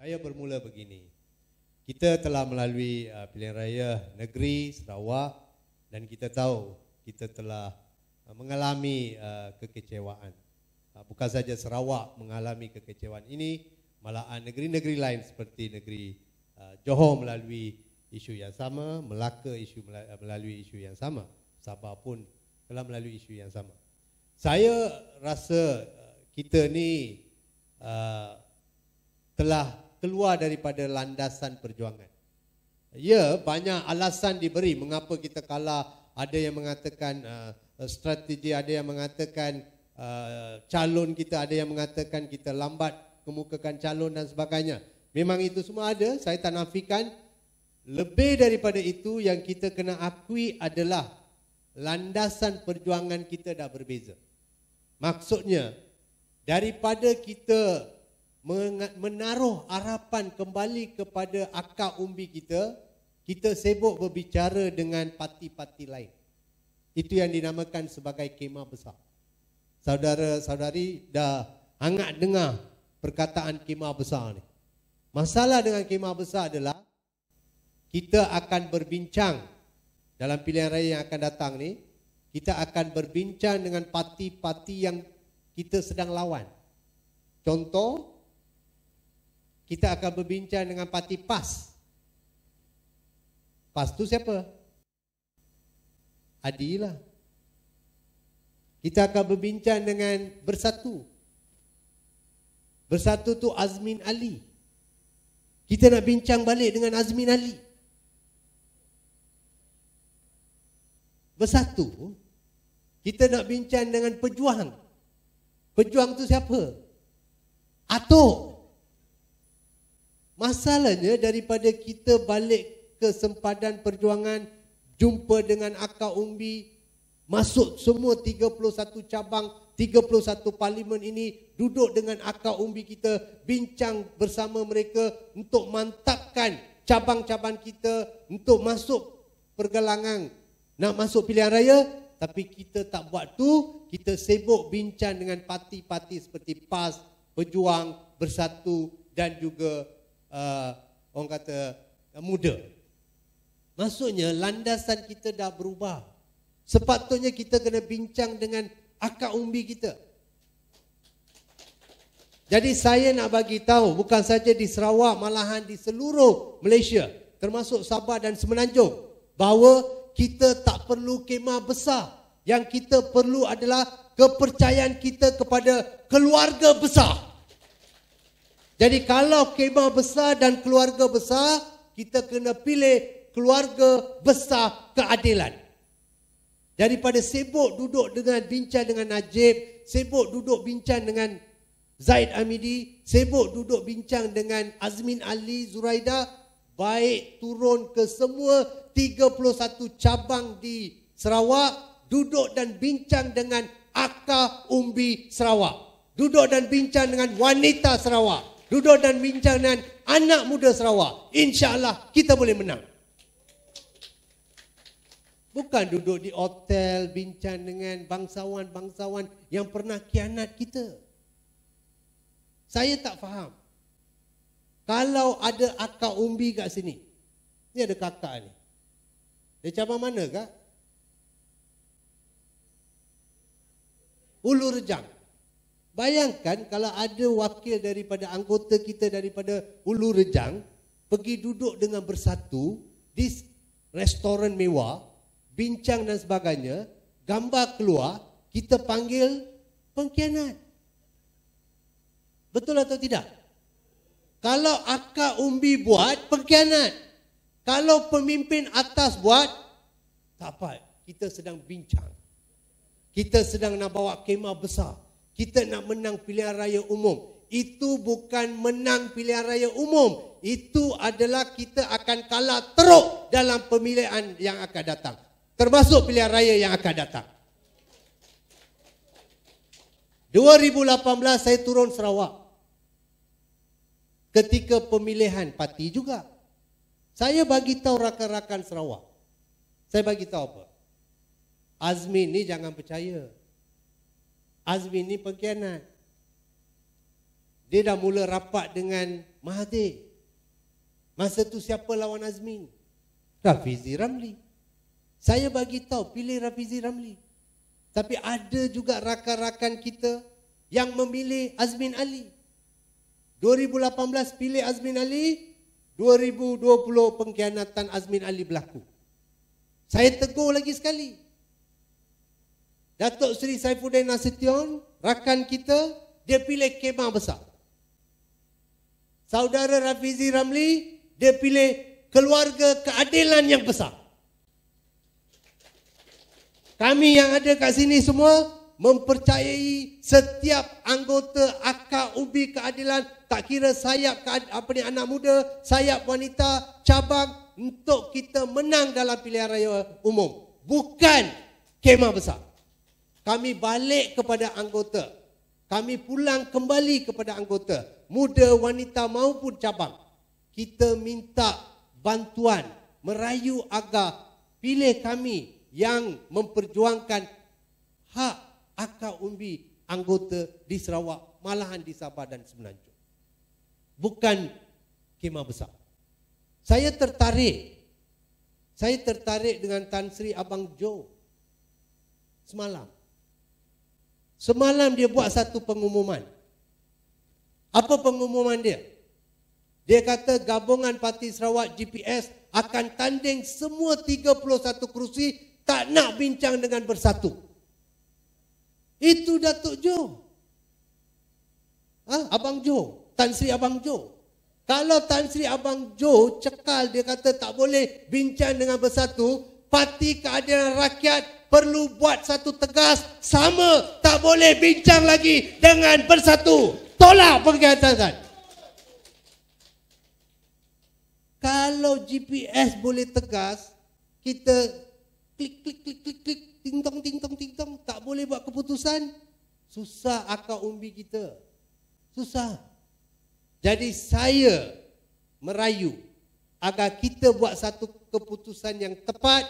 Saya bermula begini. Kita telah melalui uh, pilihan raya negeri Sarawak dan kita tahu kita telah uh, mengalami uh, kekecewaan. Uh, bukan saja Sarawak mengalami kekecewaan ini, malah negeri-negeri lain seperti negeri uh, Johor melalui isu yang sama, Melaka isu uh, melalui isu yang sama, Sabah pun telah melalui isu yang sama. Saya rasa uh, kita ni uh, telah keluar daripada landasan perjuangan. Ya, banyak alasan diberi mengapa kita kalah. Ada yang mengatakan uh, strategi, ada yang mengatakan uh, calon kita, ada yang mengatakan kita lambat kemukakan calon dan sebagainya. Memang itu semua ada, saya tak nafikan. Lebih daripada itu yang kita kena akui adalah landasan perjuangan kita dah berbeza. Maksudnya, daripada kita menaruh harapan kembali kepada akar umbi kita, kita sibuk berbicara dengan parti-parti lain. Itu yang dinamakan sebagai kemah besar. Saudara-saudari dah hangat dengar perkataan kemah besar ni. Masalah dengan kemah besar adalah kita akan berbincang dalam pilihan raya yang akan datang ni, kita akan berbincang dengan parti-parti yang kita sedang lawan. Contoh, kita akan berbincang dengan parti PAS. PAS tu siapa? Adi lah. Kita akan berbincang dengan Bersatu. Bersatu tu Azmin Ali. Kita nak bincang balik dengan Azmin Ali. Bersatu. Kita nak bincang dengan pejuang. Pejuang tu siapa? Atuk. Masalahnya daripada kita balik ke sempadan perjuangan, jumpa dengan akar umbi, masuk semua 31 cabang, 31 parlimen ini, duduk dengan akar umbi kita, bincang bersama mereka untuk mantapkan cabang-cabang kita untuk masuk pergelangan nak masuk pilihan raya tapi kita tak buat tu kita sibuk bincang dengan parti-parti seperti PAS, Pejuang, Bersatu dan juga uh, orang kata uh, muda. Maksudnya landasan kita dah berubah. Sepatutnya kita kena bincang dengan akar umbi kita. Jadi saya nak bagi tahu bukan saja di Sarawak malahan di seluruh Malaysia termasuk Sabah dan Semenanjung bahawa kita tak perlu kemah besar. Yang kita perlu adalah kepercayaan kita kepada keluarga besar. Jadi kalau kemah besar dan keluarga besar, kita kena pilih keluarga besar keadilan. Daripada sibuk duduk dengan bincang dengan Najib, sibuk duduk bincang dengan Zaid Amidi, sibuk duduk bincang dengan Azmin Ali Zuraida, baik turun ke semua 31 cabang di Sarawak, duduk dan bincang dengan Akar Umbi Sarawak. Duduk dan bincang dengan wanita Sarawak duduk dan bincang dengan anak muda Sarawak. InsyaAllah kita boleh menang. Bukan duduk di hotel bincang dengan bangsawan-bangsawan yang pernah kianat kita. Saya tak faham. Kalau ada akak umbi kat sini. Ni ada kakak ni. Dia cabang mana kak? Ulu Rejang. Bayangkan kalau ada wakil daripada anggota kita daripada Hulu Rejang pergi duduk dengan bersatu di restoran mewah, bincang dan sebagainya, gambar keluar, kita panggil pengkhianat. Betul atau tidak? Kalau akar umbi buat, pengkhianat. Kalau pemimpin atas buat, tak apa. Kita sedang bincang. Kita sedang nak bawa kemah besar kita nak menang pilihan raya umum. Itu bukan menang pilihan raya umum. Itu adalah kita akan kalah teruk dalam pemilihan yang akan datang. Termasuk pilihan raya yang akan datang. 2018 saya turun Sarawak. Ketika pemilihan parti juga. Saya bagi tahu rakan-rakan Sarawak. Saya bagi tahu apa? Azmin ni jangan percaya. Azmin ni pengkhianat. Dia dah mula rapat dengan Mahathir. Masa tu siapa lawan Azmin? Rafizi Ramli. Saya bagi tahu pilih Rafizi Ramli. Tapi ada juga rakan-rakan kita yang memilih Azmin Ali. 2018 pilih Azmin Ali, 2020 pengkhianatan Azmin Ali berlaku. Saya tegur lagi sekali. Datuk Seri Saifuddin Nasution, rakan kita, dia pilih kema besar. Saudara Rafizi Ramli, dia pilih keluarga keadilan yang besar. Kami yang ada kat sini semua mempercayai setiap anggota akar ubi keadilan tak kira sayap apa ni anak muda, sayap wanita, cabang untuk kita menang dalam pilihan raya umum. Bukan kema besar kami balik kepada anggota. Kami pulang kembali kepada anggota. Muda, wanita maupun cabang. Kita minta bantuan merayu agar pilih kami yang memperjuangkan hak akar umbi anggota di Sarawak, malahan di Sabah dan Semenanjung. Bukan kemah besar. Saya tertarik. Saya tertarik dengan Tan Sri Abang Joe semalam. Semalam dia buat satu pengumuman. Apa pengumuman dia? Dia kata gabungan parti Sarawak GPS akan tanding semua 31 kerusi tak nak bincang dengan bersatu. Itu Datuk Jo, Ha? Abang Jo, Tan Sri Abang Jo. Kalau Tan Sri Abang Jo cekal dia kata tak boleh bincang dengan bersatu, parti keadilan rakyat perlu buat satu tegas sama tak boleh bincang lagi dengan bersatu tolak pengkhianatan kalau GPS boleh tegas kita klik klik klik klik klik ting ting tong tong ting tong tak boleh buat keputusan susah akar umbi kita susah jadi saya merayu agar kita buat satu keputusan yang tepat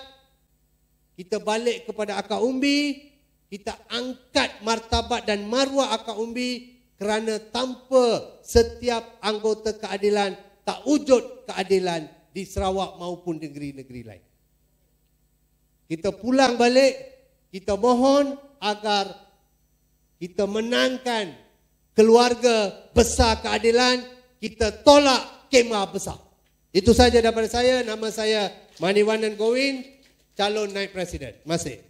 kita balik kepada akar umbi, kita angkat martabat dan maruah akar umbi kerana tanpa setiap anggota keadilan tak wujud keadilan di Sarawak maupun negeri-negeri lain. Kita pulang balik, kita mohon agar kita menangkan keluarga besar keadilan, kita tolak kemah besar. Itu saja daripada saya, nama saya Maniwanan Gowin calon naik presiden. Masih.